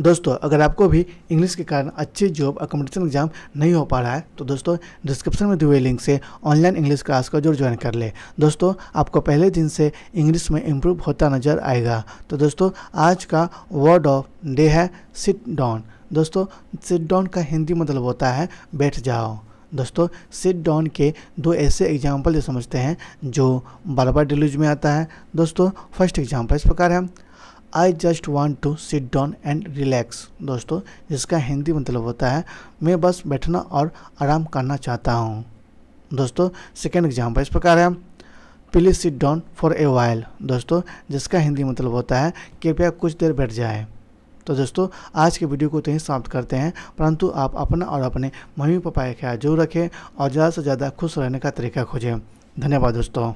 दोस्तों अगर आपको भी इंग्लिश के कारण अच्छी जॉब और एग्जाम नहीं हो पा रहा है तो दोस्तों डिस्क्रिप्शन में दिए हुए लिंक से ऑनलाइन इंग्लिश क्लास का जरूर ज्वाइन कर ले दोस्तों आपको पहले दिन से इंग्लिश में इम्प्रूव होता नजर आएगा तो दोस्तों आज का वर्ड ऑफ डे है सिट डाउन दोस्तों सिट डाउन का हिंदी मतलब होता है बैठ जाओ दोस्तों सिट डाउन के दो ऐसे एग्जाम्पल जो समझते हैं जो बार बार डिलीज में आता है दोस्तों फर्स्ट एग्जाम्पल इस प्रकार है I just want to sit down and relax दोस्तों जिसका हिंदी मतलब होता है मैं बस बैठना और आराम करना चाहता हूँ दोस्तों सेकेंड एग्जाम्पल इस प्रकार है please sit down for a while दोस्तों जिसका हिंदी मतलब होता है कृपया कुछ देर बैठ जाए तो दोस्तों आज के वीडियो को तो ही समाप्त करते हैं परंतु आप अपना और अपने मम्मी पापा का ख्याल जरूर रखें और ज़्यादा से ज़्यादा खुश रहने का तरीका खोजें धन्यवाद दोस्तों